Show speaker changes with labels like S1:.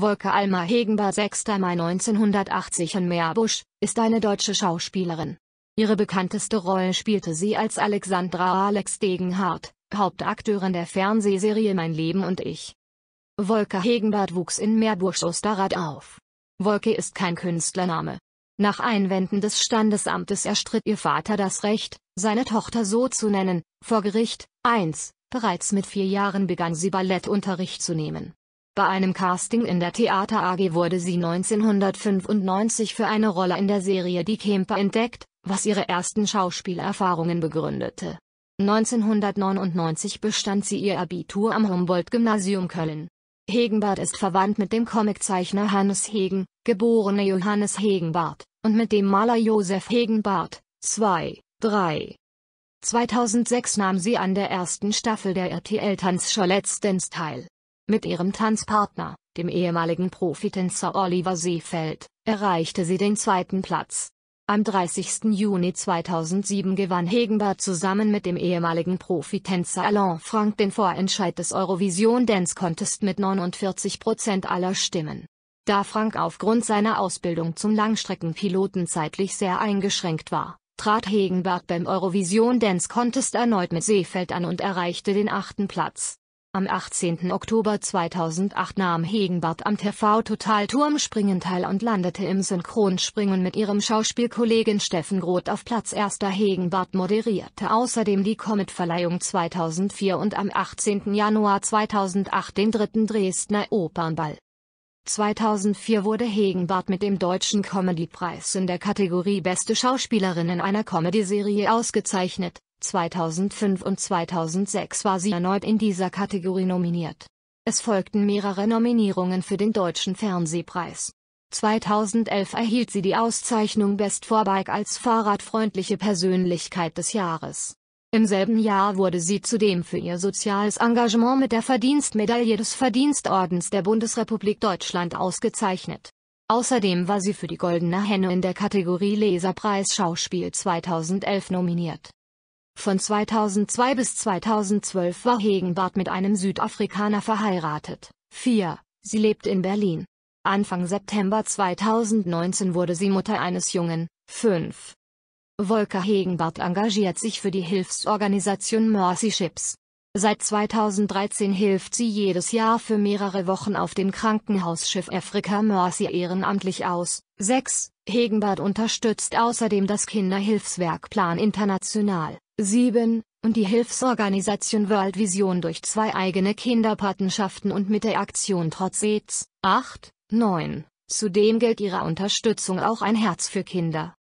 S1: Wolke Alma Hegenbar 6. Mai 1980 in Meerbusch, ist eine deutsche Schauspielerin. Ihre bekannteste Rolle spielte sie als Alexandra Alex Degenhardt, Hauptakteurin der Fernsehserie Mein Leben und ich. Wolke Hegenbart wuchs in Meerbusch Osterrad auf. Wolke ist kein Künstlername. Nach Einwänden des Standesamtes erstritt ihr Vater das Recht, seine Tochter so zu nennen, vor Gericht, 1, bereits mit vier Jahren begann sie Ballettunterricht zu nehmen. Bei einem Casting in der Theater AG wurde sie 1995 für eine Rolle in der Serie Die Kämper entdeckt, was ihre ersten Schauspielerfahrungen begründete. 1999 bestand sie ihr Abitur am Humboldt-Gymnasium Köln. Hegenbart ist verwandt mit dem Comiczeichner Hannes Hegen, geborene Johannes Hegenbart, und mit dem Maler Josef Hegenbart, 2, 3. 2006 nahm sie an der ersten Staffel der RTL Tanzshow Let's Dance teil. Mit ihrem Tanzpartner, dem ehemaligen Profitänzer Oliver Seefeld, erreichte sie den zweiten Platz. Am 30. Juni 2007 gewann Hegenbert zusammen mit dem ehemaligen Profitänzer Alain Frank den Vorentscheid des Eurovision Dance Contest mit 49 Prozent aller Stimmen. Da Frank aufgrund seiner Ausbildung zum Langstreckenpiloten zeitlich sehr eingeschränkt war, trat Hegenberg beim Eurovision Dance Contest erneut mit Seefeld an und erreichte den achten Platz. Am 18. Oktober 2008 nahm Hegenbart am TV-Total-Turmspringen teil und landete im Synchronspringen mit ihrem Schauspielkollegen Steffen Groth auf Platz 1. Hegenbart moderierte außerdem die Comet-Verleihung 2004 und am 18. Januar 2008 den dritten Dresdner Opernball. 2004 wurde Hegenbart mit dem Deutschen Comedypreis in der Kategorie Beste Schauspielerin in einer Comedyserie ausgezeichnet. 2005 und 2006 war sie erneut in dieser Kategorie nominiert. Es folgten mehrere Nominierungen für den Deutschen Fernsehpreis. 2011 erhielt sie die Auszeichnung Best for Bike als fahrradfreundliche Persönlichkeit des Jahres. Im selben Jahr wurde sie zudem für ihr soziales Engagement mit der Verdienstmedaille des Verdienstordens der Bundesrepublik Deutschland ausgezeichnet. Außerdem war sie für die Goldene Henne in der Kategorie Leserpreis Schauspiel 2011 nominiert. Von 2002 bis 2012 war Hegenbart mit einem Südafrikaner verheiratet. 4. Sie lebt in Berlin. Anfang September 2019 wurde sie Mutter eines Jungen. 5. Volker Hegenbart engagiert sich für die Hilfsorganisation Mercy Ships. Seit 2013 hilft sie jedes Jahr für mehrere Wochen auf dem Krankenhausschiff Afrika Mercy ehrenamtlich aus. 6. Hegenbart unterstützt außerdem das Kinderhilfswerk Plan International. 7, und die Hilfsorganisation World Vision durch zwei eigene Kinderpatenschaften und mit der Aktion Trotz AIDS, 8, 9. Zudem gilt ihrer Unterstützung auch ein Herz für Kinder.